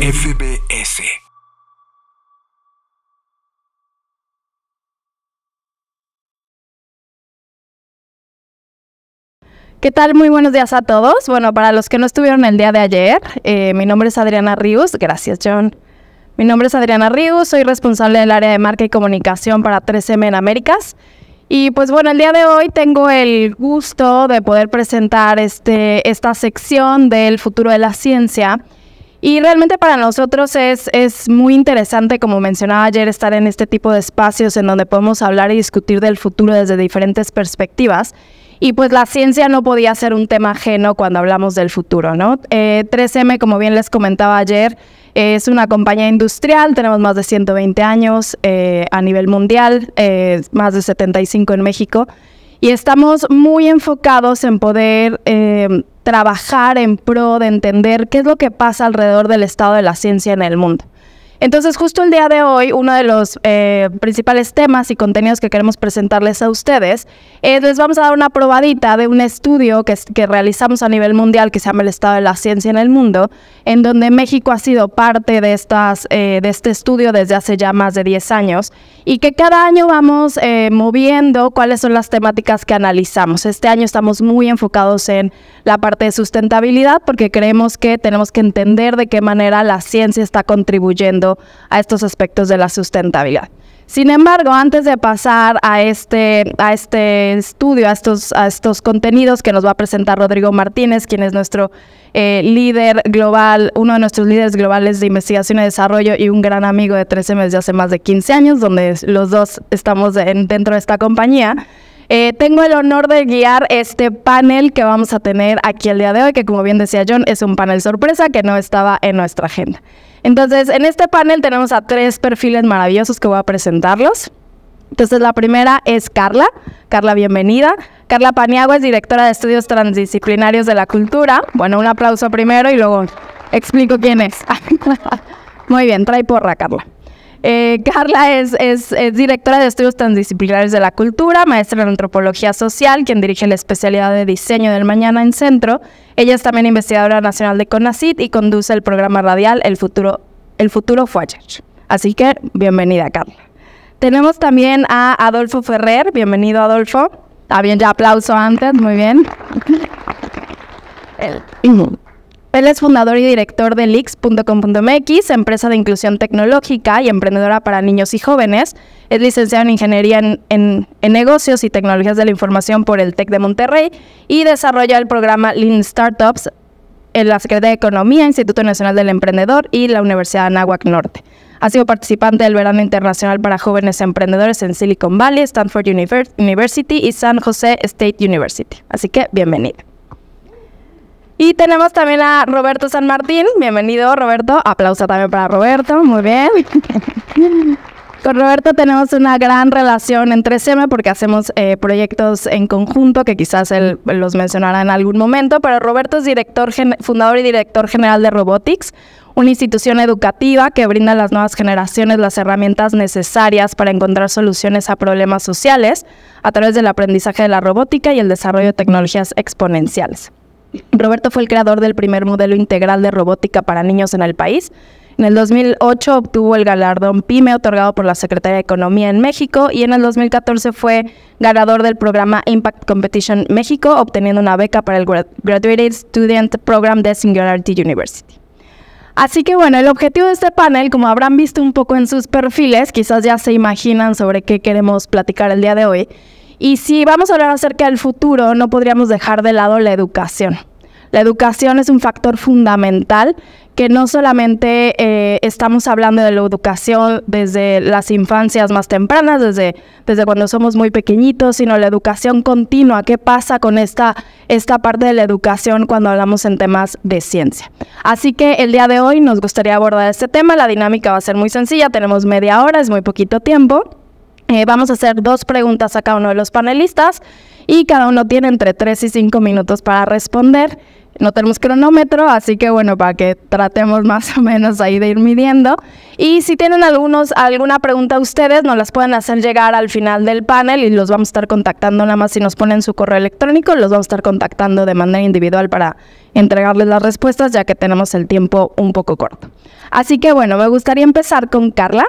FBS. ¿Qué tal? Muy buenos días a todos. Bueno, para los que no estuvieron el día de ayer, eh, mi nombre es Adriana Ríos. Gracias, John. Mi nombre es Adriana Ríos, soy responsable del área de marca y comunicación para 3M en Américas. Y pues bueno, el día de hoy tengo el gusto de poder presentar este, esta sección del futuro de la ciencia y realmente para nosotros es, es muy interesante, como mencionaba ayer, estar en este tipo de espacios en donde podemos hablar y discutir del futuro desde diferentes perspectivas. Y pues la ciencia no podía ser un tema ajeno cuando hablamos del futuro, ¿no? 3M, eh, como bien les comentaba ayer, es una compañía industrial, tenemos más de 120 años eh, a nivel mundial, eh, más de 75 en México, y estamos muy enfocados en poder trabajar en pro de entender qué es lo que pasa alrededor del estado de la ciencia en el mundo. Entonces, justo el día de hoy, uno de los eh, principales temas y contenidos que queremos presentarles a ustedes, eh, les vamos a dar una probadita de un estudio que, que, realizamos a nivel mundial que se llama el Estado de la Ciencia en el Mundo, en donde México ha sido parte de, estas, eh, de este estudio desde hace ya más de 10 años y que cada año vamos eh, moviendo cuáles son las temáticas que analizamos. Este año estamos muy enfocados en la parte de sustentabilidad porque creemos que tenemos que entender de qué manera la ciencia está contribuyendo a estos aspectos de la sustentabilidad. Sin embargo, antes de pasar a este, a este estudio, a estos, a estos contenidos que nos va a presentar Rodrigo Martínez, quien es nuestro eh, líder global, uno de nuestros líderes globales de investigación y desarrollo y un gran amigo de 13 meses de hace más de 15 años, donde los dos estamos dentro de esta compañía. Eh, tengo el honor de guiar este panel que vamos a tener aquí el día de hoy, que como bien decía John, es un panel sorpresa que no estaba en nuestra agenda. Entonces, en este panel tenemos a tres perfiles maravillosos que voy a presentarlos. Entonces, la primera es Carla. Carla, bienvenida. Carla Paniagua es directora de estudios transdisciplinarios de la cultura. Bueno, un aplauso primero y luego explico quién es. Muy bien, trae porra, Carla. Eh, Carla es, directora de estudios transdisciplinares de la cultura, maestra en antropología social, quien dirige la especialidad de diseño del mañana en Centro. Ella es también investigadora nacional de CONACIT y conduce el programa radial El futuro, el futuro Así que bienvenida, Carla. Tenemos también a Adolfo Ferrer. Bienvenido, Adolfo. Está ya aplauso antes, muy bien. El, él es fundador y director de Lix.com.mx, empresa de inclusión tecnológica y emprendedora para niños y jóvenes. Es licenciado en Ingeniería en, Negocios y Tecnologías de la Información por el TEC de Monterrey y desarrolla el programa Lean Startups en la Secretaría de Economía, Instituto Nacional del Emprendedor y la Universidad de Anáhuac Norte. Ha sido participante del Verano Internacional para Jóvenes Emprendedores en Silicon Valley, Stanford University y San Jose State University. Así que bienvenido. Y tenemos también a Roberto San Martín. Bienvenido, Roberto. Aplauso también para Roberto. Muy bien. Con Roberto tenemos una gran relación entre SEMA porque hacemos eh, proyectos en conjunto que quizás él los mencionará en algún momento, pero Roberto es director fundador y director general de Robotics, una institución educativa que brinda a las nuevas generaciones las herramientas necesarias para encontrar soluciones a problemas sociales a través del aprendizaje de la robótica y el desarrollo de tecnologías exponenciales. Roberto fue el creador del primer modelo integral de robótica para niños en el país. En el 2008 obtuvo el galardón PYME otorgado por la Secretaría de Economía en México y en el 2014 fue ganador del programa Impact Competition México, obteniendo una beca para el Graduate Student Program de Singularity University. Así que bueno, el objetivo de este panel, como habrán visto un poco en sus perfiles, quizás ya se imaginan sobre qué queremos platicar el día de hoy. Y si vamos a hablar acerca del futuro, no podríamos dejar de lado la educación. La educación es un factor fundamental que no solamente eh, estamos hablando de la educación desde las infancias más tempranas, desde, desde cuando somos muy pequeñitos, sino la educación continua. ¿Qué pasa con esta, esta parte de la educación cuando hablamos en temas de ciencia? Así que el día de hoy nos gustaría abordar este tema. La dinámica va a ser muy sencilla, tenemos media hora, es muy poquito tiempo. Eh, vamos a hacer dos preguntas a cada uno de los panelistas y cada uno tiene entre 3 y cinco minutos para responder. No tenemos cronómetro, así que bueno, para que tratemos más o menos ahí de ir midiendo. Y si tienen algunos, alguna pregunta ustedes, nos las pueden hacer llegar al final del panel y los vamos a estar contactando nada más si nos ponen su correo electrónico, los vamos a estar contactando de manera individual para entregarles las respuestas, ya que tenemos el tiempo un poco corto. Así que bueno, me gustaría empezar con Carla.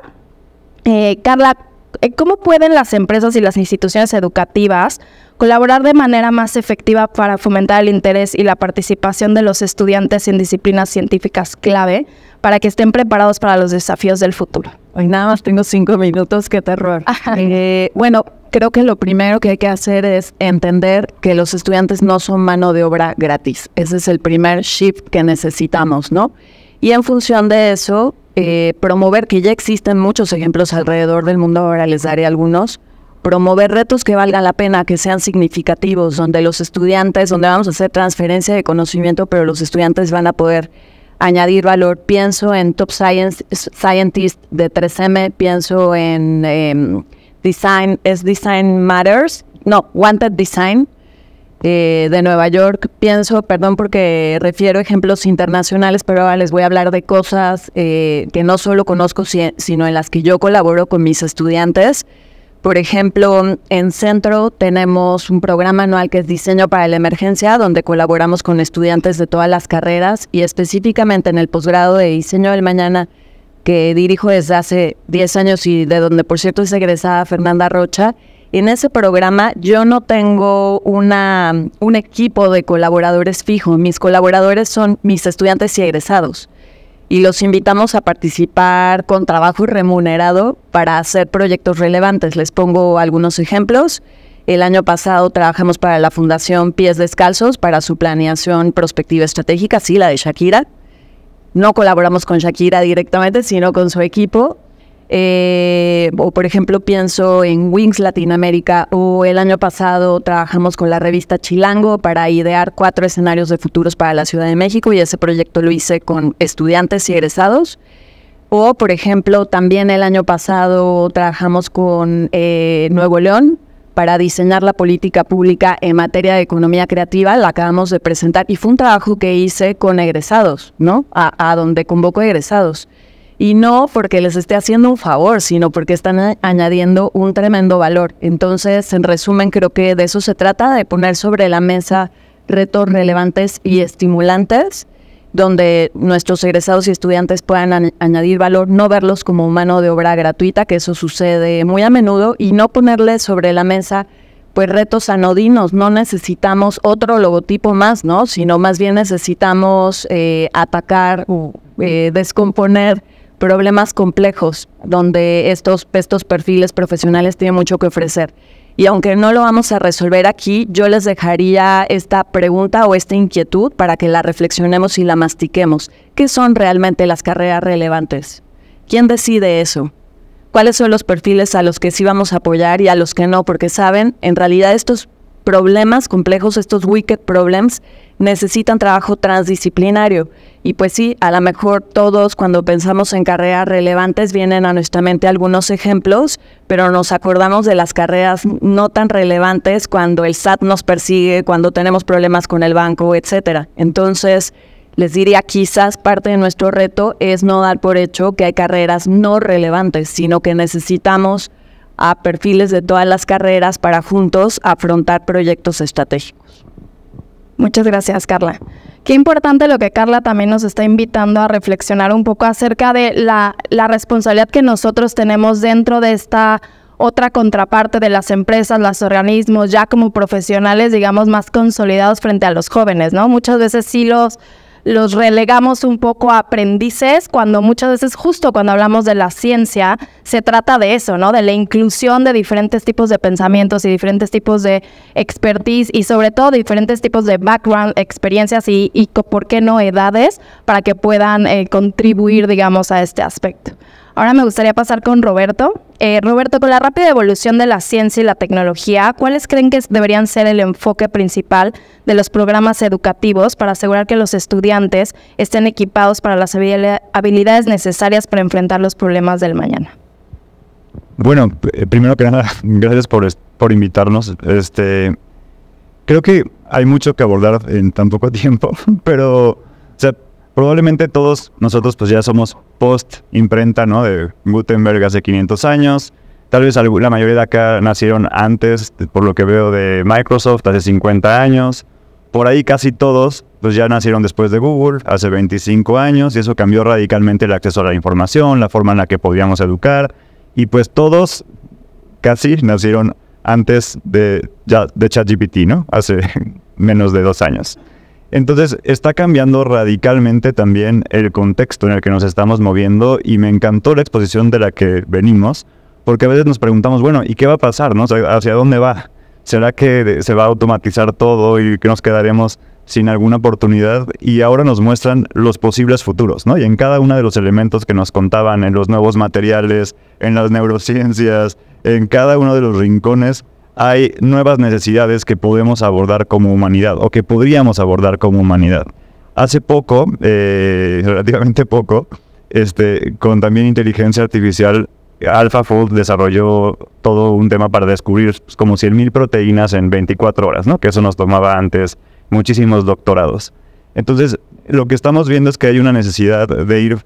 Eh, Carla, eh, ¿Cómo pueden las empresas y las instituciones educativas colaborar de manera más efectiva para fomentar el interés y la participación de los estudiantes en disciplinas científicas clave para que estén preparados para los desafíos del futuro? Hoy nada más tengo cinco minutos, qué terror. Eh, bueno, creo que lo primero que hay que hacer es entender que los estudiantes no son mano de obra gratis. Ese es el primer shift que necesitamos, ¿no? Y en función de eso, eh, promover, que ya existen muchos ejemplos alrededor del mundo, ahora les daré algunos, promover retos que valgan la pena, que sean significativos, donde los estudiantes, donde vamos a hacer transferencia de conocimiento, pero los estudiantes van a poder añadir valor. Pienso en Top Science, Scientist de 3M, pienso en em, Design, es Design Matters, no, Wanted Design, eh, de Nueva York, pienso, perdón porque refiero ejemplos internacionales, pero ahora les voy a hablar de cosas eh, que no solo conozco, sino en las que yo colaboro con mis estudiantes. Por ejemplo, en Centro tenemos un programa anual que es Diseño para la Emergencia, donde colaboramos con estudiantes de todas las carreras y específicamente en el posgrado de Diseño del Mañana que dirijo desde hace 10 años y de donde por cierto es egresada Fernanda Rocha. En ese programa yo no tengo una, un equipo de colaboradores fijo. Mis colaboradores son mis estudiantes y egresados. Y los invitamos a participar con trabajo remunerado para hacer proyectos relevantes. Les pongo algunos ejemplos. El año pasado trabajamos para la Fundación Pies Descalzos para su planeación prospectiva estratégica, sí, la de Shakira. No colaboramos con Shakira directamente, sino con su equipo eh, o por ejemplo pienso en Wings Latinoamérica o el año pasado trabajamos con la revista Chilango para idear cuatro escenarios de futuros para la Ciudad de México y ese proyecto lo hice con estudiantes y egresados. O por ejemplo también el año pasado trabajamos con eh, Nuevo León para diseñar la política pública en materia de economía creativa, la acabamos de presentar y fue un trabajo que hice con egresados, ¿no? a donde convoco egresados. Y no porque les esté haciendo un favor, sino porque están añadiendo un tremendo valor. Entonces, en resumen, creo que de eso se trata, de poner sobre la mesa retos relevantes y estimulantes, donde nuestros egresados y estudiantes puedan añadir valor, no verlos como mano de obra gratuita, que eso sucede muy a menudo, y no ponerles sobre la mesa pues retos anodinos, no necesitamos otro logotipo más, ¿no? Sino más bien necesitamos eh, atacar o eh, descomponer problemas complejos donde estos, estos perfiles profesionales tienen mucho que ofrecer. Y aunque no lo vamos a resolver aquí, yo les dejaría esta pregunta o esta inquietud para que la reflexionemos y la mastiquemos. ¿Qué son realmente las carreras relevantes? ¿Quién decide eso? ¿Cuáles son los perfiles a los que sí vamos a apoyar y a los que no? Porque saben, en realidad estos problemas complejos, estos wicked problems, necesitan trabajo transdisciplinario. Y pues sí, a lo mejor todos cuando pensamos en carreras relevantes vienen a nuestra mente algunos ejemplos, pero nos acordamos de las carreras no tan relevantes cuando el SAT nos persigue, cuando tenemos problemas con el banco, etc. Entonces, les diría, quizás parte de nuestro reto es no dar por hecho que hay carreras no relevantes, sino que necesitamos a perfiles de todas las carreras para juntos afrontar proyectos estratégicos. Muchas gracias, Carla. Qué importante lo que Carla también nos está invitando a reflexionar un poco acerca de la, responsabilidad que nosotros tenemos dentro de esta otra contraparte de las empresas, los organismos, ya como profesionales, digamos, más consolidados frente a los jóvenes, ¿no? Muchas veces sí los los relegamos un poco a aprendices, cuando muchas veces justo cuando hablamos de la ciencia, se trata de eso, ¿no? De la inclusión de diferentes tipos de pensamientos y diferentes tipos de expertise y sobre todo diferentes tipos de background, experiencias y, por qué no edades para que puedan eh, contribuir, digamos, a este aspecto. Ahora me gustaría pasar con Roberto. Eh, Roberto, con la rápida evolución de la ciencia y la tecnología, ¿cuáles creen que deberían ser el enfoque principal de los programas educativos para asegurar que los estudiantes estén equipados para las habilidades necesarias para enfrentar los problemas del mañana? Bueno, eh, primero que nada, gracias por, por invitarnos. Este, creo que hay mucho que abordar en tan poco tiempo, pero probablemente todos nosotros pues ya somos post imprenta, ¿no? De Gutenberg hace 500 años. Tal vez la mayoría de acá nacieron antes, por lo que veo, de Microsoft hace 50 años. Por ahí casi todos pues ya nacieron después de Google hace 25 años y eso cambió radicalmente el acceso a la información, la forma en la que podíamos educar y pues todos casi nacieron antes de, de ChatGPT, ¿no? Hace menos de dos años. Entonces está cambiando radicalmente también el contexto en el que nos estamos moviendo y me encantó la exposición de la que venimos, porque a veces nos preguntamos, bueno, ¿y qué va a pasar? No? ¿Hacia dónde va? ¿Será que se va a automatizar todo y que nos quedaremos sin alguna oportunidad? Y ahora nos muestran los posibles futuros, ¿no? Y en cada uno de los elementos que nos contaban, en los nuevos materiales, en las neurociencias, en cada uno de los rincones, hay nuevas necesidades que podemos abordar como humanidad o que podríamos abordar como humanidad. Hace poco, eh, relativamente poco, este, con también inteligencia artificial, AlphaFold desarrolló todo un tema para descubrir como 100.000 proteínas en 24 horas, ¿no? que eso nos tomaba antes muchísimos doctorados. Entonces, lo que estamos viendo es que hay una necesidad de ir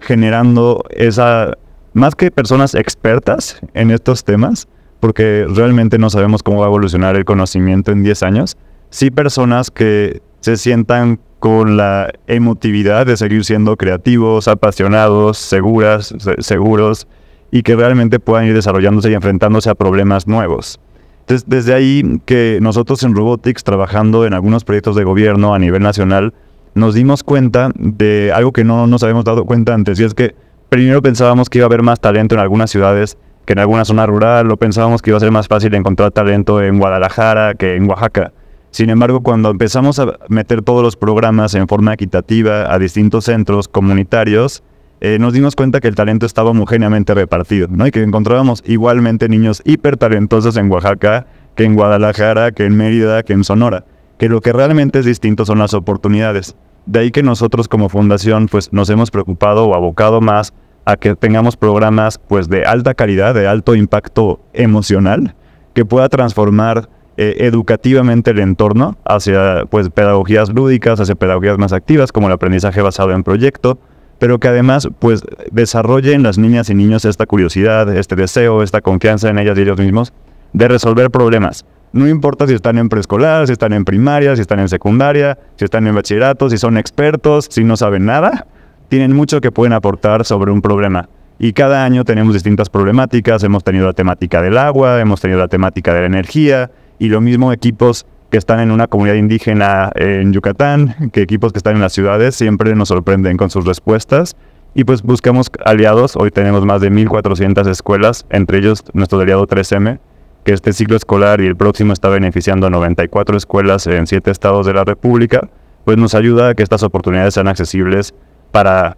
generando esa, más que personas expertas en estos temas, porque realmente no sabemos cómo va a evolucionar el conocimiento en 10 años. Sí personas que se sientan con la emotividad de seguir siendo creativos, apasionados, seguras, seguros y que realmente puedan ir desarrollándose y enfrentándose a problemas nuevos. Entonces, desde ahí que nosotros en Robotics, trabajando en algunos proyectos de gobierno a nivel nacional, nos dimos cuenta de algo que no nos habíamos dado cuenta antes, y es que primero pensábamos que iba a haber más talento en algunas ciudades que en alguna zona rural lo pensábamos que iba a ser más fácil encontrar talento en Guadalajara que en Oaxaca. Sin embargo, cuando empezamos a meter todos los programas en forma equitativa a distintos centros comunitarios, eh, nos dimos cuenta que el talento estaba homogéneamente repartido, ¿no? Y que encontrábamos igualmente niños hiper talentosos en Oaxaca, que en Guadalajara, que en Mérida, que en Sonora. Que lo que realmente es distinto son las oportunidades. De ahí que nosotros como fundación pues nos hemos preocupado o abocado más a que tengamos programas pues de alta calidad, de alto impacto emocional, que pueda transformar eh, educativamente el entorno hacia pues pedagogías lúdicas, hacia pedagogías más activas como el aprendizaje basado en proyecto, pero que además pues en las niñas y niños esta curiosidad, este deseo, esta confianza en ellas y ellos mismos de resolver problemas. No importa si están en preescolar, si están en primaria, si están en secundaria, si están en bachillerato, si son expertos, si no saben nada, tienen mucho que pueden aportar sobre un problema. Y cada año tenemos distintas problemáticas, hemos tenido la temática del agua, hemos tenido la temática de la energía, y lo mismo equipos que están en una comunidad indígena en Yucatán, que equipos que están en las ciudades siempre nos sorprenden con sus respuestas. Y pues buscamos aliados, hoy tenemos más de 1.400 escuelas, entre ellos nuestro aliado 3M, que este ciclo escolar y el próximo está beneficiando a 94 escuelas en 7 estados de la República, pues nos ayuda a que estas oportunidades sean accesibles para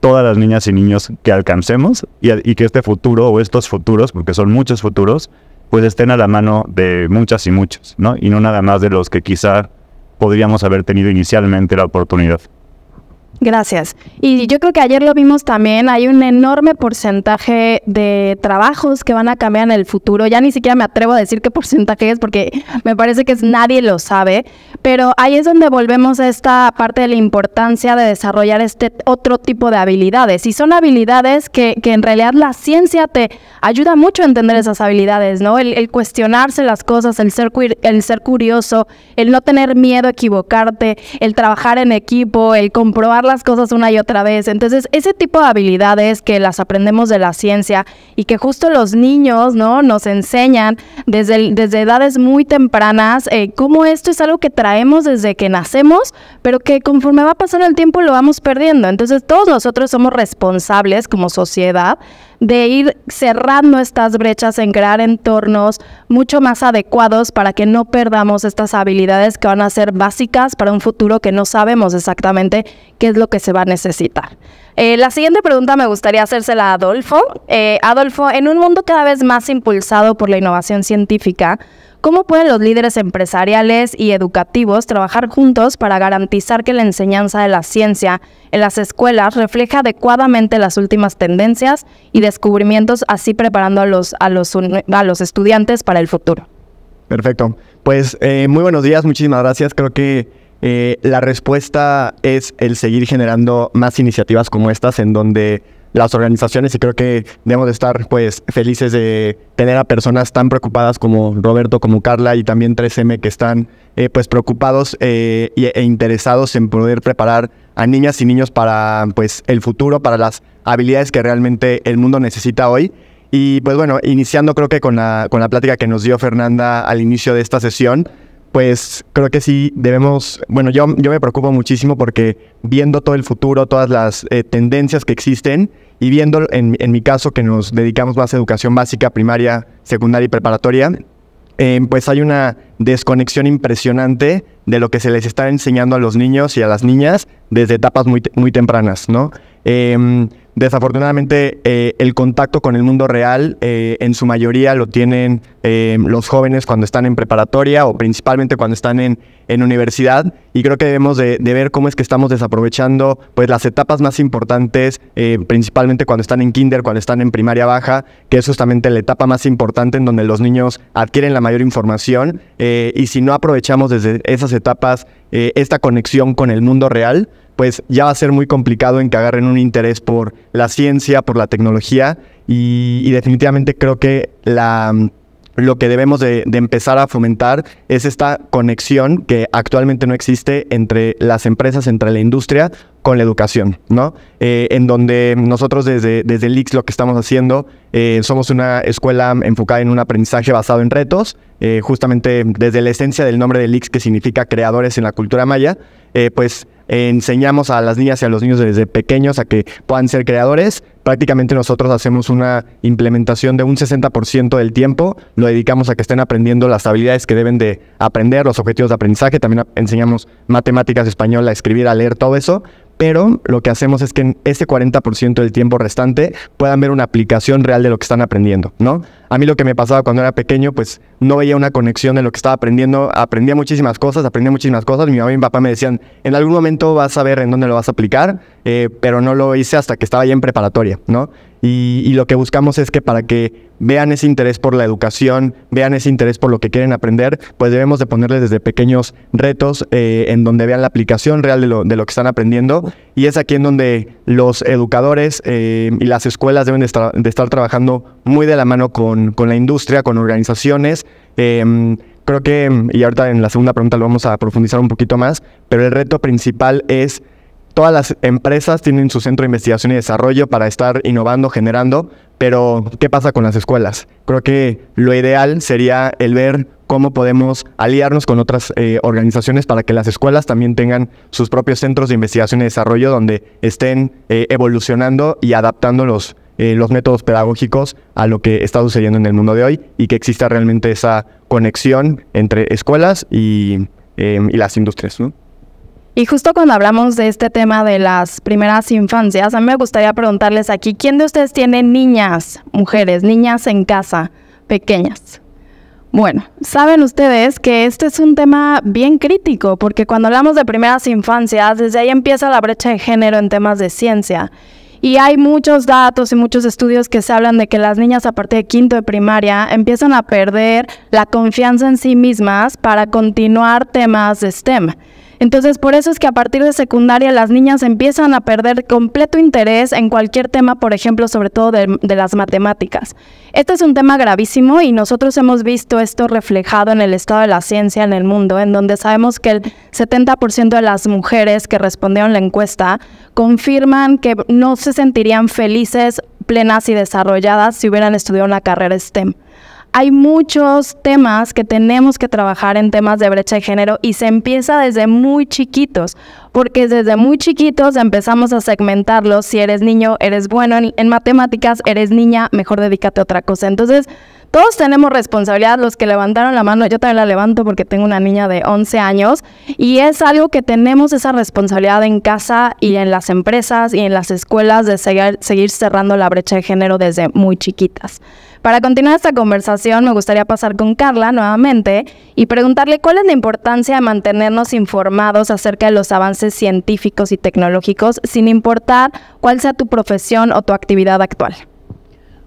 todas las niñas y niños que alcancemos y, que este futuro o estos futuros, porque son muchos futuros, pues estén a la mano de muchas y muchos, ¿no? Y no nada más de los que quizá podríamos haber tenido inicialmente la oportunidad. Gracias. Y yo creo que ayer lo vimos también, hay un enorme porcentaje de trabajos que van a cambiar en el futuro. Ya ni siquiera me atrevo a decir qué porcentaje es porque me parece que nadie lo sabe, pero ahí es donde volvemos a esta parte de la importancia de desarrollar este otro tipo de habilidades. Y son habilidades que, en realidad la ciencia te ayuda mucho a entender esas habilidades, ¿no? El, cuestionarse las cosas, el ser, el ser curioso, el no tener miedo a equivocarte, el trabajar en equipo, el comprobar las cosas una y otra vez. Entonces, ese tipo de habilidades que las aprendemos de la ciencia y que justo los niños, ¿no? Nos enseñan desde, desde edades muy tempranas eh, cómo esto es algo que traemos desde que nacemos, pero que conforme va pasando el tiempo lo vamos perdiendo. Entonces, todos nosotros somos responsables como sociedad de ir cerrando estas brechas en crear entornos mucho más adecuados para que no perdamos estas habilidades que van a ser básicas para un futuro que no sabemos exactamente qué es lo que se va a necesitar. Eh, la siguiente pregunta me gustaría hacérsela a Adolfo. Eh, Adolfo, en un mundo cada vez más impulsado por la innovación científica, ¿Cómo pueden los líderes empresariales y educativos trabajar juntos para garantizar que la enseñanza de la ciencia en las escuelas refleja adecuadamente las últimas tendencias y descubrimientos, así preparando a los, a los, a los estudiantes para el futuro? Perfecto. Pues eh, muy buenos días, muchísimas gracias. Creo que eh, la respuesta es el seguir generando más iniciativas como estas en donde las organizaciones y creo que debemos de estar pues felices de tener a personas tan preocupadas como Roberto, como Carla y también 3M que están eh, pues preocupados eh, e interesados en poder preparar a niñas y niños para pues el futuro, para las habilidades que realmente el mundo necesita hoy. Y pues bueno, iniciando creo que con la, con la plática que nos dio Fernanda al inicio de esta sesión, pues creo que sí debemos, bueno, yo, yo me preocupo muchísimo porque viendo todo el futuro, todas las eh, tendencias que existen y viendo en, en, mi caso que nos dedicamos más a educación básica, primaria, secundaria y preparatoria, eh, pues hay una desconexión impresionante de lo que se les está enseñando a los niños y a las niñas desde etapas muy, muy tempranas, ¿no? Em, Desafortunadamente, eh, el contacto con el mundo real eh, en su mayoría lo tienen eh, los jóvenes cuando están en preparatoria o principalmente cuando están en, universidad. Y creo que debemos de, ver cómo es que estamos desaprovechando pues, las etapas más importantes, principalmente cuando están en kinder, cuando están en primaria baja, que es justamente la etapa más importante en donde los niños adquieren la mayor información. y si no aprovechamos desde esas etapas esta conexión con el mundo real, pues ya va a ser muy complicado en que agarren un interés por la ciencia, por la tecnología y, definitivamente creo que la, lo que debemos de, empezar a fomentar es esta conexión que actualmente no existe entre las empresas, entre la industria con la educación, ¿no? Eh, en donde nosotros desde, desde el lo que estamos haciendo, eh, somos una escuela enfocada en un aprendizaje basado en retos, eh, justamente desde la esencia del nombre de Lix que significa creadores en la cultura maya, pues enseñamos a las niñas y a los niños desde pequeños a que puedan ser creadores. Prácticamente nosotros hacemos una implementación de un 60% del tiempo, lo dedicamos a que estén aprendiendo las habilidades que deben de aprender, los objetivos de aprendizaje, también enseñamos matemáticas, español, a escribir, a leer, todo eso, pero lo que hacemos es que en ese 40% del tiempo restante puedan ver una aplicación real de lo que están aprendiendo, ¿no? A mí lo que me pasaba cuando era pequeño, pues no veía una conexión de lo que estaba aprendiendo, aprendía muchísimas cosas, aprendía muchísimas cosas, mi mamá y mi papá me decían, en algún momento vas a ver en dónde lo vas a aplicar, eh, pero no lo hice hasta que estaba ya en preparatoria, ¿no? Y, lo que buscamos es que para que vean ese interés por la educación, vean ese interés por lo que quieren aprender, pues debemos de ponerles desde pequeños retos eh, en donde vean la aplicación real de lo, de lo, que están aprendiendo. Y es aquí en donde los educadores eh, y las escuelas deben de estar, trabajando muy de la mano con, la industria, con organizaciones. Em, creo que, y ahorita en la segunda pregunta lo vamos a profundizar un poquito más, pero el reto principal es todas las empresas tienen su centro de investigación y desarrollo para estar innovando, generando, pero ¿qué pasa con las escuelas? Creo que lo ideal sería el ver cómo podemos aliarnos con otras eh, organizaciones para que las escuelas también tengan sus propios centros de investigación y desarrollo donde estén eh, evolucionando y adaptando los, eh, los métodos pedagógicos a lo que está sucediendo en el mundo de hoy y que exista realmente esa conexión entre escuelas y, y las industrias. ¿no? Y justo cuando hablamos de este tema de las primeras infancias, a mí me gustaría preguntarles aquí, ¿quién de ustedes tiene niñas, mujeres, niñas en casa, pequeñas? Bueno, saben ustedes que este es un tema bien crítico, porque cuando hablamos de primeras infancias, desde ahí empieza la brecha de género en temas de ciencia. Y hay muchos datos y muchos estudios que se hablan de que las niñas a partir de quinto de primaria empiezan a perder la confianza en sí mismas para continuar temas de STEM. Entonces, por eso es que a partir de secundaria las niñas empiezan a perder completo interés en cualquier tema, por ejemplo, sobre todo de, las matemáticas. Este es un tema gravísimo y nosotros hemos visto esto reflejado en el estado de la ciencia en el mundo, en donde sabemos que el 70% de las mujeres que respondieron la encuesta confirman que no se sentirían felices, plenas y desarrolladas si hubieran estudiado una carrera STEM hay muchos temas que tenemos que trabajar en temas de brecha de género y se empieza desde muy chiquitos, porque desde muy chiquitos empezamos a segmentarlos. Si eres niño, eres bueno en, matemáticas, eres niña, mejor dedícate a otra cosa. Entonces, todos tenemos responsabilidad, los que levantaron la mano, yo también la levanto porque tengo una niña de 11 años y es algo que tenemos esa responsabilidad en casa y en las empresas y en las escuelas de seguir cerrando la brecha de género desde muy chiquitas. Para continuar esta conversación, me gustaría pasar con Carla nuevamente y preguntarle cuál es la importancia de mantenernos informados acerca de los avances científicos y tecnológicos, sin importar cuál sea tu profesión o tu actividad actual.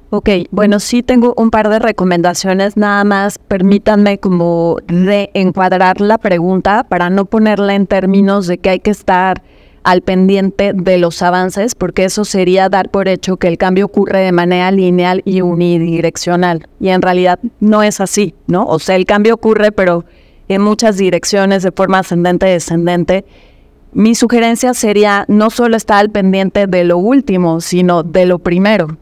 Ok, bueno, sí tengo un par de recomendaciones, nada más permítanme como reencuadrar la pregunta para no ponerla en términos de que hay que estar al pendiente de los avances, porque eso sería dar por hecho que el cambio ocurre de manera lineal y unidireccional. Y en realidad no es así, ¿no? O sea, el cambio ocurre, pero en muchas direcciones, de forma ascendente, descendente. Mi sugerencia sería no solo estar al pendiente de lo último, sino de lo primero,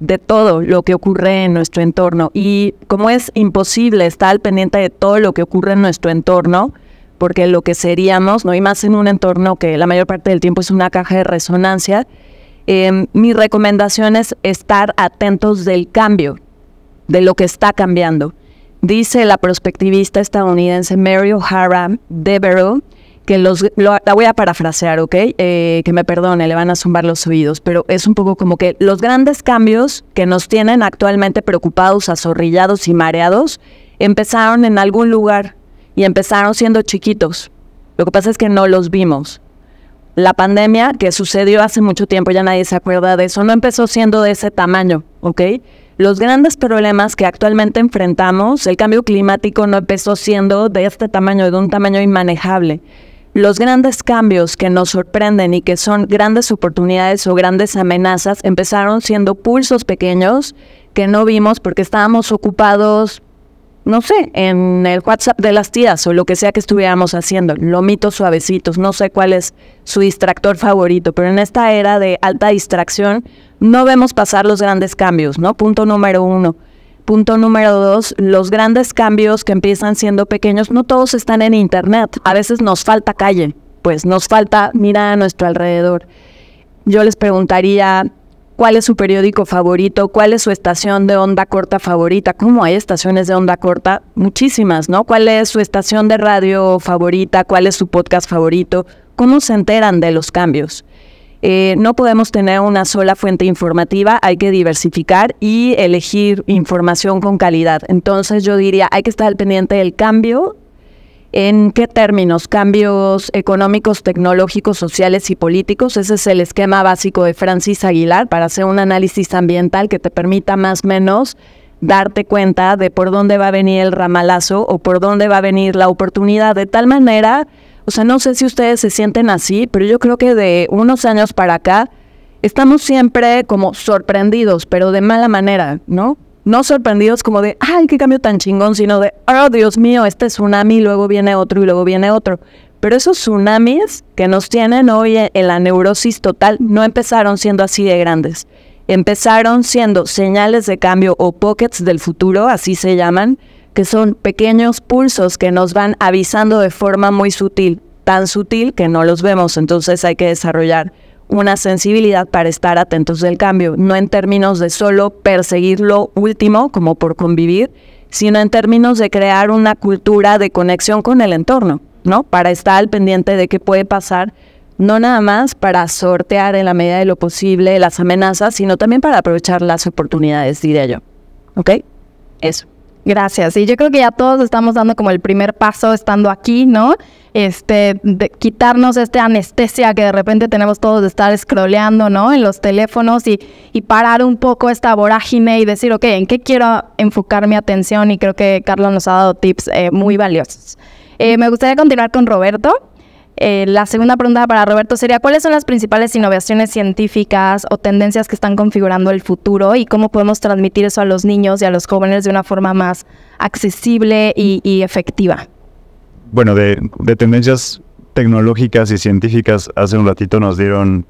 de todo lo que ocurre en nuestro entorno. Y como es imposible estar al pendiente de todo lo que ocurre en nuestro entorno, porque lo que seríamos, ¿no? hay más en un entorno que la mayor parte del tiempo es una caja de resonancia, em, mi recomendación es estar atentos del cambio, de lo que está cambiando. Dice la prospectivista estadounidense Mary O'Hara Deverell, que la voy a parafrasear, ¿ok? Eh, que me perdone, le van a zumbar los oídos, pero es un poco como que los grandes cambios que nos tienen actualmente preocupados, azorrillados y mareados, empezaron en algún lugar y empezaron siendo chiquitos. Lo que pasa es que no los vimos. La pandemia que sucedió hace mucho tiempo, ya nadie se acuerda de eso, no empezó siendo de ese tamaño, ¿ok? Los grandes problemas que actualmente enfrentamos, el cambio climático no empezó siendo de este tamaño, de un tamaño inmanejable. Los grandes cambios que nos sorprenden y que son grandes oportunidades o grandes amenazas empezaron siendo pulsos pequeños que no vimos porque estábamos ocupados no sé, en el WhatsApp de las tías o lo que sea que estuviéramos haciendo, lomitos suavecitos, no sé cuál es su distractor favorito, pero en esta era de alta distracción no vemos pasar los grandes cambios, ¿no? Punto número uno. Punto número dos, los grandes cambios que empiezan siendo pequeños, no todos están en Internet. A veces nos falta calle, pues nos falta mirar a nuestro alrededor. Yo les preguntaría, cuál es su periódico favorito, cuál es su estación de onda corta favorita, cómo hay estaciones de onda corta, muchísimas, ¿no? ¿Cuál es su estación de radio favorita, cuál es su podcast favorito? ¿Cómo se enteran de los cambios? Eh, no podemos tener una sola fuente informativa, hay que diversificar y elegir información con calidad. Entonces yo diría, hay que estar al pendiente del cambio ¿En qué términos? Cambios económicos, tecnológicos, sociales y políticos. Ese es el esquema básico de Francis Aguilar para hacer un análisis ambiental que te permita más o menos darte cuenta de por dónde va a venir el ramalazo o por dónde va a venir la oportunidad. De tal manera, o sea, no sé si ustedes se sienten así, pero yo creo que de unos años para acá estamos siempre como sorprendidos, pero de mala manera, ¿no? no sorprendidos como de, ay, qué cambio tan chingón, sino de, oh, Dios mío, este tsunami, luego viene otro y luego viene otro. Pero esos tsunamis que nos tienen hoy en la neurosis total no empezaron siendo así de grandes. Empezaron siendo señales de cambio o pockets del futuro, así se llaman, que son pequeños pulsos que nos van avisando de forma muy sutil, tan sutil que no los vemos, entonces hay que desarrollar una sensibilidad para estar atentos del cambio, no en términos de solo perseguir lo último, como por convivir, sino en términos de crear una cultura de conexión con el entorno, ¿no? Para estar al pendiente de qué puede pasar, no nada más para sortear en la medida de lo posible las amenazas, sino también para aprovechar las oportunidades, diría yo. ¿Ok? Eso. Gracias. Y yo creo que ya todos estamos dando como el primer paso estando aquí, ¿no? Este, quitarnos esta anestesia que de repente tenemos todos de estar scrolleando, ¿no? En los teléfonos y, y parar un poco esta vorágine y decir, ok, ¿en qué quiero enfocar mi atención? Y creo que Carlos nos ha dado tips eh, muy valiosos. Eh, me gustaría continuar con Roberto. Eh, la segunda pregunta para Roberto sería, ¿cuáles son las principales innovaciones científicas o tendencias que están configurando el futuro y cómo podemos transmitir eso a los niños y a los jóvenes de una forma más accesible y, efectiva? Bueno, de, de, tendencias tecnológicas y científicas, hace un ratito nos dieron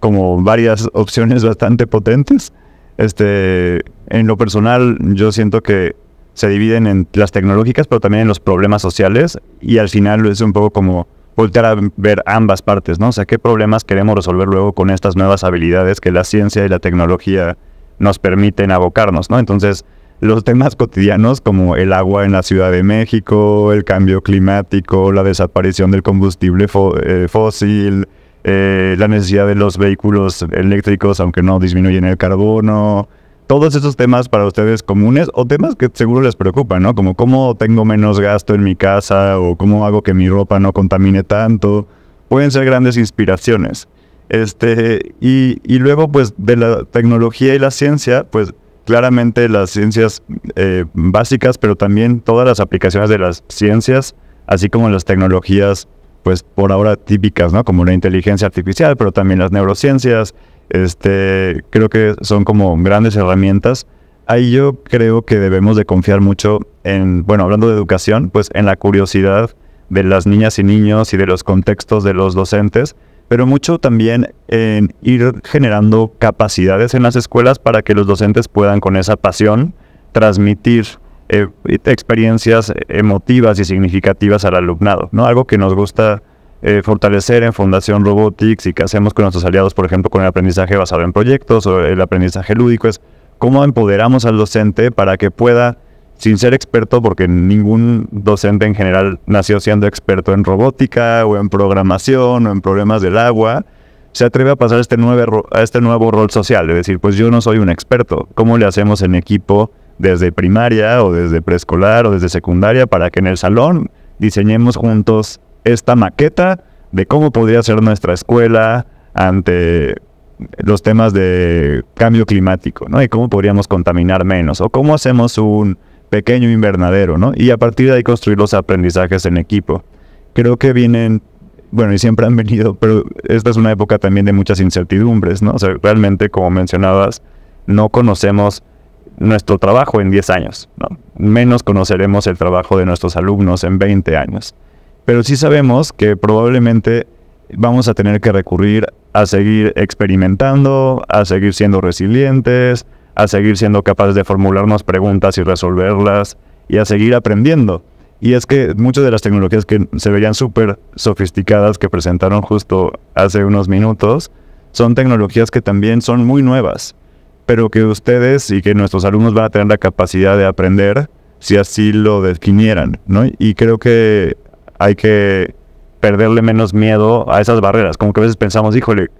como varias opciones bastante potentes. Este, en lo personal, yo siento que se dividen en las tecnológicas, pero también en los problemas sociales y al final es un poco como voltear a ver ambas partes, ¿no? O sea, qué problemas queremos resolver luego con estas nuevas habilidades que la ciencia y la tecnología nos permiten abocarnos, ¿no? Entonces, los temas cotidianos como el agua en la Ciudad de México, el cambio climático, la desaparición del combustible eh, fósil, eh, la necesidad de los vehículos eléctricos, aunque no disminuyen el carbono, todos esos temas para ustedes comunes o temas que seguro les preocupan, ¿no? Como cómo tengo menos gasto en mi casa o cómo hago que mi ropa no contamine tanto. Pueden ser grandes inspiraciones. Este, y, luego, pues, de la tecnología y la ciencia, pues, claramente las ciencias eh, básicas, pero también todas las aplicaciones de las ciencias, así como las tecnologías, pues, por ahora típicas, ¿no? Como la inteligencia artificial, pero también las neurociencias, este, creo que son como grandes herramientas. Ahí yo creo que debemos de confiar mucho en, bueno, hablando de educación, pues en la curiosidad de las niñas y niños y de los contextos de los docentes, pero mucho también en ir generando capacidades en las escuelas para que los docentes puedan con esa pasión transmitir eh, experiencias emotivas y significativas al alumnado, ¿no? Algo que nos gusta eh, fortalecer en Fundación Robotics y qué hacemos con nuestros aliados, por ejemplo, con el aprendizaje basado en proyectos o el aprendizaje lúdico, es cómo empoderamos al docente para que pueda, sin ser experto, porque ningún docente en general nació siendo experto en robótica o en programación o en problemas del agua, se atreve a pasar este a este nuevo rol social, es decir, pues yo no soy un experto, ¿cómo le hacemos en equipo desde primaria o desde preescolar o desde secundaria para que en el salón diseñemos juntos esta maqueta de cómo podría ser nuestra escuela ante los temas de cambio climático, ¿no? Y cómo podríamos contaminar menos, o cómo hacemos un pequeño invernadero, ¿no? Y a partir de ahí construir los aprendizajes en equipo. Creo que vienen, bueno, y siempre han venido, pero esta es una época también de muchas incertidumbres, ¿no? O sea, realmente, como mencionabas, no conocemos nuestro trabajo en 10 años, ¿no? Menos conoceremos el trabajo de nuestros alumnos en 20 años pero sí sabemos que probablemente vamos a tener que recurrir a seguir experimentando, a seguir siendo resilientes, a seguir siendo capaces de formularnos preguntas y resolverlas y a seguir aprendiendo. Y es que muchas de las tecnologías que se veían súper sofisticadas que presentaron justo hace unos minutos son tecnologías que también son muy nuevas, pero que ustedes y que nuestros alumnos van a tener la capacidad de aprender si así lo definieran, ¿no? Y creo que hay que perderle menos miedo a esas barreras. Como que a veces pensamos, híjole,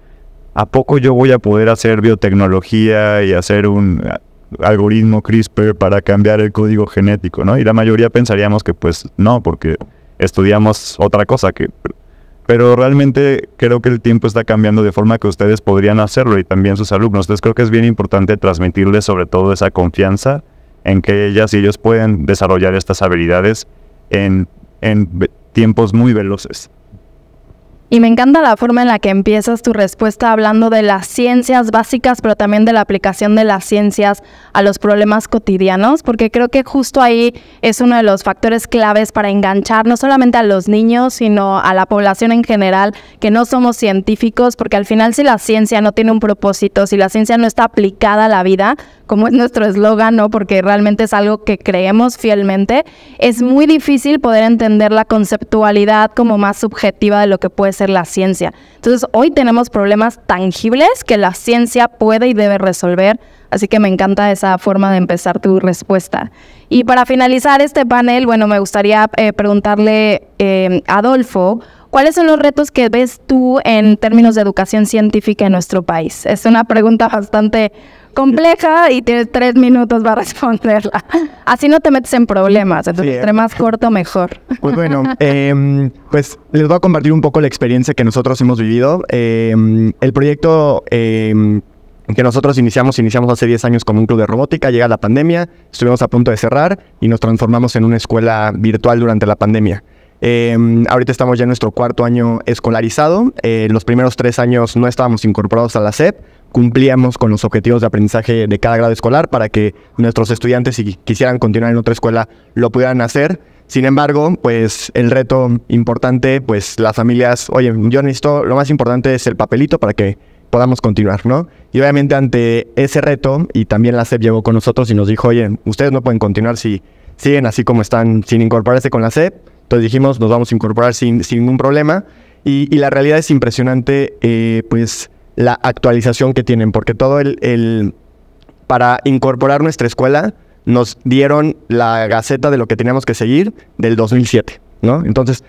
¿a poco yo voy a poder hacer biotecnología y hacer un ah, algoritmo CRISPR para cambiar el código genético, ¿no? Y la mayoría pensaríamos que pues no, porque estudiamos otra cosa que pero realmente creo que el tiempo está cambiando de forma que ustedes podrían hacerlo y también sus alumnos. Entonces creo que es bien importante transmitirles sobre todo esa confianza en que ellas y ellos pueden desarrollar estas habilidades en tiempos muy veloces. Y me encanta la forma en la que empiezas tu respuesta hablando de las ciencias básicas, pero también de la aplicación de las ciencias a los problemas cotidianos, porque creo que justo ahí es uno de los factores claves para enganchar no solamente a los niños, sino a la población en general, que no somos científicos, porque al final si la ciencia no tiene un propósito, si la ciencia no está aplicada a la vida, como es nuestro eslogan, ¿no? Porque realmente es algo que creemos fielmente, es muy difícil poder entender la conceptualidad como más subjetiva de lo que puede ser la ciencia. Entonces, hoy tenemos problemas tangibles que la ciencia puede y debe resolver, así que me encanta esa forma de empezar tu respuesta. Y para finalizar este panel, bueno, me gustaría eh, preguntarle eh, Adolfo, ¿cuáles son los retos que ves tú en términos de educación científica en nuestro país? Es una pregunta bastante compleja y tienes tres minutos para responderla. Así no te metes en problemas, entonces entre más corto mejor. Pues bueno, em, pues les voy a compartir un poco la experiencia que nosotros hemos vivido. Em, el proyecto... Em, que nosotros iniciamos, iniciamos hace 10 años como un club de robótica, llega la pandemia, estuvimos a punto de cerrar y nos transformamos en una escuela virtual durante la pandemia. ahorita estamos ya en nuestro cuarto año escolarizado. En eh, los primeros tres años no estábamos incorporados a la SEP cumplíamos con los objetivos de aprendizaje de cada grado escolar para que nuestros estudiantes, si quisieran continuar en otra escuela, lo pudieran hacer. Sin embargo, pues el reto importante, pues las familias, oye, yo necesito, lo más importante es el papelito para que podamos continuar, ¿no? Y obviamente ante ese reto, y también la SEP llegó con nosotros y nos dijo, oye, ustedes no pueden continuar si siguen así como están, sin incorporarse con la SEP. Entonces dijimos, nos vamos a incorporar sin, ningún problema. Y, la realidad es impresionante, eh, pues la actualización que tienen, porque todo el, para incorporar nuestra escuela nos dieron la gaceta de lo que teníamos que seguir del 2007, ¿no? Entonces,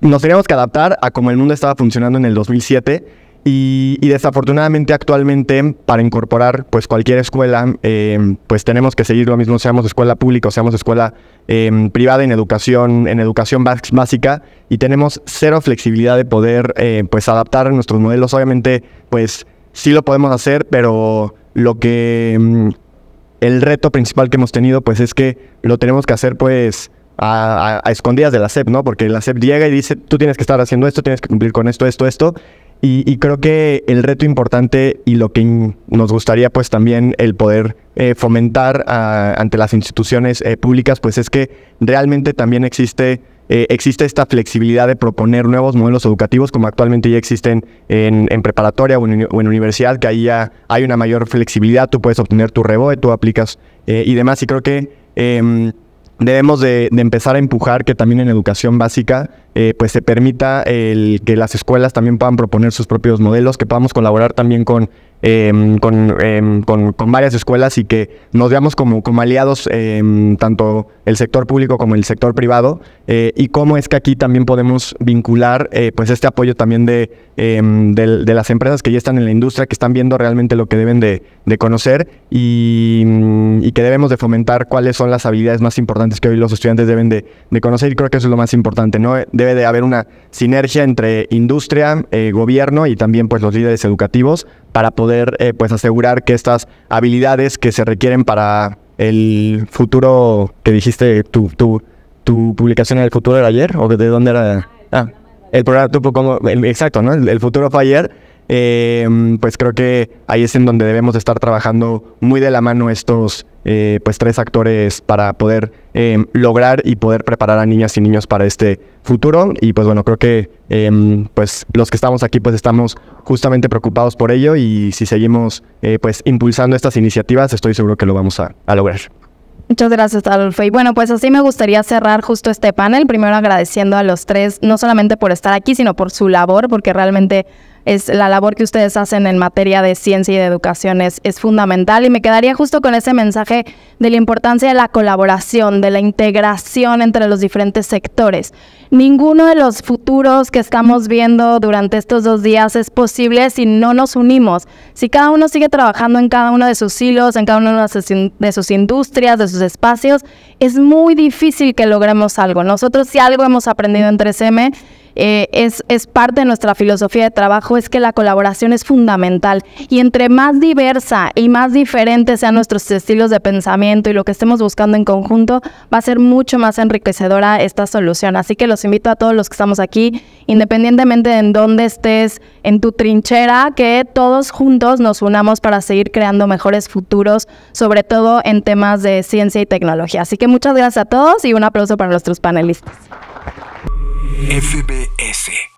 nos teníamos que adaptar a cómo el mundo estaba funcionando en el 2007 y, desafortunadamente actualmente para incorporar pues cualquier escuela em, pues tenemos que seguir lo mismo seamos escuela pública o seamos escuela em, privada en educación en educación básica y tenemos cero flexibilidad de poder eh, pues adaptar nuestros modelos obviamente pues sí lo podemos hacer pero lo que em, el reto principal que hemos tenido pues es que lo tenemos que hacer pues a, a escondidas de la SEP, ¿no? Porque la SEP llega y dice, tú tienes que estar haciendo esto, tienes que cumplir con esto, esto, esto, y, creo que el reto importante y lo que nos gustaría pues también el poder eh, fomentar ah, ante las instituciones eh, públicas pues es que realmente también existe, eh, existe esta flexibilidad de proponer nuevos modelos educativos como actualmente ya existen en, en preparatoria o en, universidad, que ahí ya hay una mayor flexibilidad, tú puedes obtener tu rebote, tú aplicas y demás. Y creo que em, debemos de, empezar a empujar que también en educación básica eh, pues se permita el que las escuelas también puedan proponer sus propios modelos, que podamos colaborar también con Em, em, con, varias escuelas y que nos veamos como, como aliados em, tanto el sector público como el sector privado eh, y cómo es que aquí también podemos vincular eh, pues este apoyo también de, las empresas que ya están en la industria, que están viendo realmente lo que deben de, conocer mm, y, que debemos de fomentar cuáles son las habilidades más importantes que hoy los estudiantes deben de, conocer y creo que eso es lo más importante, ¿no? Debe de haber una sinergia entre industria, eh, gobierno y también pues los líderes educativos para poder eh, pues asegurar que estas habilidades que se requieren para el futuro que dijiste tu, tu, tu publicación en el futuro era ayer o de dónde era ah, el programa tu, como, exacto no el, el futuro fue ayer Em, pues creo que ahí es en donde debemos estar trabajando muy de la mano estos eh, pues tres actores para poder em, lograr y poder preparar a niñas y niños para este futuro y pues bueno creo que em, pues los que estamos aquí pues estamos justamente preocupados por ello y si seguimos eh, pues impulsando estas iniciativas estoy seguro que lo vamos a, a lograr. Muchas gracias, Adolfo. Y bueno, pues así me gustaría cerrar justo este panel, primero agradeciendo a los tres, no solamente por estar aquí, sino por su labor, porque realmente es la labor que ustedes hacen en materia de ciencia y de educación es, es fundamental y me quedaría justo con ese mensaje de la importancia de la colaboración, de la integración entre los diferentes sectores. Ninguno de los futuros que estamos viendo durante estos dos días es posible si no nos unimos, si cada uno sigue trabajando en cada uno de sus hilos, en cada una de sus industrias, de sus espacios, es muy difícil que logremos algo. Nosotros si algo hemos aprendido en 3M eh, es, es parte de nuestra filosofía de trabajo, es que la colaboración es fundamental. Y entre más diversa y más diferente sean nuestros estilos de pensamiento y lo que estemos buscando en conjunto, va a ser mucho más enriquecedora esta solución. Así que los invito a todos los que estamos aquí, independientemente de en dónde estés, en tu trinchera, que todos juntos nos unamos para seguir creando mejores futuros, sobre todo en temas de ciencia y tecnología. Así que muchas gracias a todos y un aplauso para nuestros panelistas. FBS.